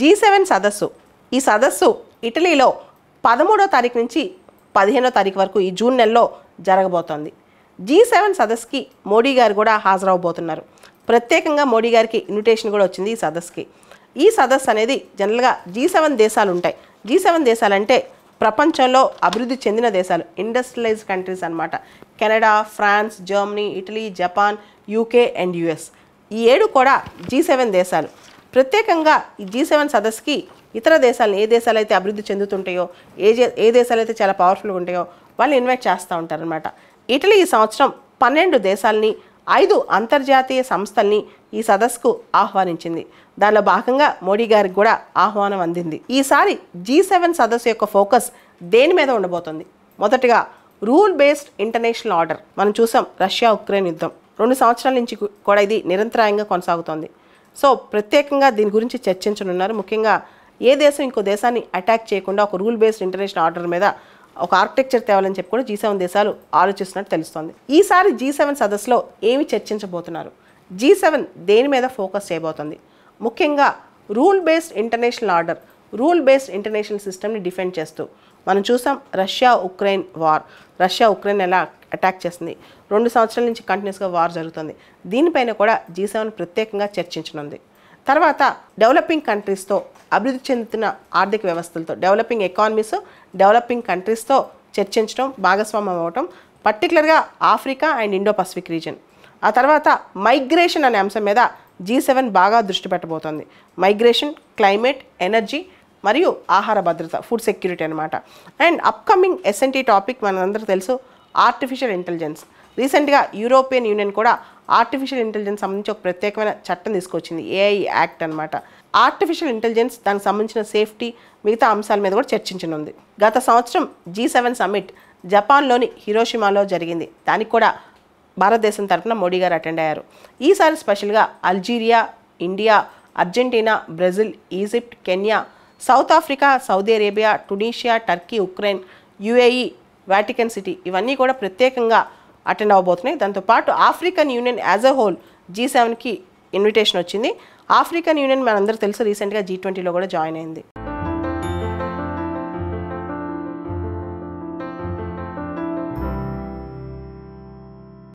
G seven సదస్సు ఈ సదస్సు ఇటలీలో పదమూడో తారీఖు నుంచి పదిహేనో తారీఖు వరకు ఈ జూన్ నెలలో జరగబోతోంది జీ సెవెన్ సదస్సుకి మోడీ గారు కూడా హాజరవబోతున్నారు ప్రత్యేకంగా మోడీ గారికి ఇన్విటేషన్ కూడా వచ్చింది ఈ సదస్సుకి ఈ సదస్సు అనేది జనరల్గా జీ సెవెన్ దేశాలు ఉంటాయి జీ సెవెన్ దేశాలంటే ప్రపంచంలో అభివృద్ధి చెందిన దేశాలు ఇండస్ట్రియలైజ్ కంట్రీస్ అనమాట Canada France Germany Italy Japan UK and US ఈ ఏడు కూడా జీ సెవెన్ దేశాలు ప్రత్యేకంగా ఈ జీ సెవెన్ సదస్సుకి ఇతర దేశాలను ఏ దేశాలు అయితే అభివృద్ధి చెందుతుంటాయో ఏ ఏ దేశాలు అయితే చాలా పవర్ఫుల్గా ఉంటాయో వాళ్ళు ఇన్వైట్ చేస్తూ ఉంటారనమాట ఇటలీ ఈ సంవత్సరం పన్నెండు దేశాలని ఐదు అంతర్జాతీయ సంస్థల్ని ఈ సదస్సుకు ఆహ్వానించింది దానిలో భాగంగా మోడీ గారికి కూడా ఆహ్వానం అందింది ఈసారి జీ సెవెన్ సదస్సు యొక్క ఫోకస్ దేని మీద ఉండబోతుంది మొదటగా రూల్ బేస్డ్ ఇంటర్నేషనల్ ఆర్డర్ మనం చూసాం రష్యా ఉక్రెయిన్ యుద్ధం రెండు సంవత్సరాల నుంచి కూడా ఇది నిరంతరాయంగా కొనసాగుతోంది సో ప్రత్యేకంగా దీని గురించి చర్చించనున్నారు ముఖ్యంగా ఏ దేశం ఇంకో దేశాన్ని అటాక్ చేయకుండా ఒక రూల్ బేస్డ్ ఇంటర్నేషనల్ ఆర్డర్ మీద ఒక ఆర్కిటెక్చర్ తేవాలని చెప్పి కూడా జీ సెవెన్ దేశాలు ఆలోచిస్తున్నట్టు తెలుస్తోంది ఈసారి జీ సెవెన్ సదస్సులో ఏమి చర్చించబోతున్నారు జీ సెవెన్ దేని మీద ఫోకస్ చేయబోతుంది ముఖ్యంగా rule based international order rule based international సిస్టమ్ని డిఫెండ్ చేస్తూ మనం చూసాం Russia Ukraine war Russia Ukraine ఎలా అటాక్ చేస్తుంది రెండు సంవత్సరాల నుంచి కంటిన్యూస్గా వార్ జరుగుతుంది దీనిపైన కూడా జీ సెవెన్ ప్రత్యేకంగా చర్చించనుంది తర్వాత డెవలపింగ్ కంట్రీస్తో అభివృద్ధి చెందుతున్న ఆర్థిక వ్యవస్థలతో డెవలపింగ్ ఎకానమీస్ డెవలపింగ్ కంట్రీస్తో చర్చించడం భాగస్వామ్యం అవ్వటం పర్టికులర్గా Africa and Indo Pacific region ఆ తర్వాత మైగ్రేషన్ అనే అంశం మీద జీ సెవెన్ బాగా దృష్టి పెట్టబోతోంది మైగ్రేషన్ క్లైమేట్ ఎనర్జీ మరియు ఆహార భద్రత ఫుడ్ సెక్యూరిటీ అనమాట అండ్ అప్కమింగ్ ఎస్ఎన్టీ టాపిక్ మనందరూ తెలుసు ఆర్టిఫిషియల్ ఇంటెలిజెన్స్ రీసెంట్గా యూరోపియన్ యూనియన్ కూడా ఆర్టిఫిషియల్ ఇంటెలిజెన్స్ సంబంధించి ఒక ప్రత్యేకమైన చట్టం తీసుకొచ్చింది ఏఐ యాక్ట్ అనమాట ఆర్టిఫిషియల్ ఇంటెలిజెన్స్ దానికి సంబంధించిన సేఫ్టీ మిగతా అంశాల మీద కూడా చర్చించనుంది గత సంవత్సరం జీ సెవెన్ సమ్మిట్ జపాన్లోని హిరోషిమాలో జరిగింది దానికి కూడా భారతదేశం తరఫున మోడీ గారు అటెండ్ అయ్యారు ఈసారి స్పెషల్గా Algeria India Argentina Brazil Egypt Kenya South Africa Saudi Arabia Tunisia Turkey Ukraine UAE Vatican City ఇవన్నీ కూడా ప్రత్యేకంగా అటెండ్ అవబోతున్నాయి దాంతోపాటు African Union as a whole G సెవెన్కి ఇన్విటేషన్ వచ్చింది ఆఫ్రికన్ యూనియన్ మనందరూ తెలుసు రీసెంట్గా జీ ట్వంటీలో కూడా జాయిన్ అయింది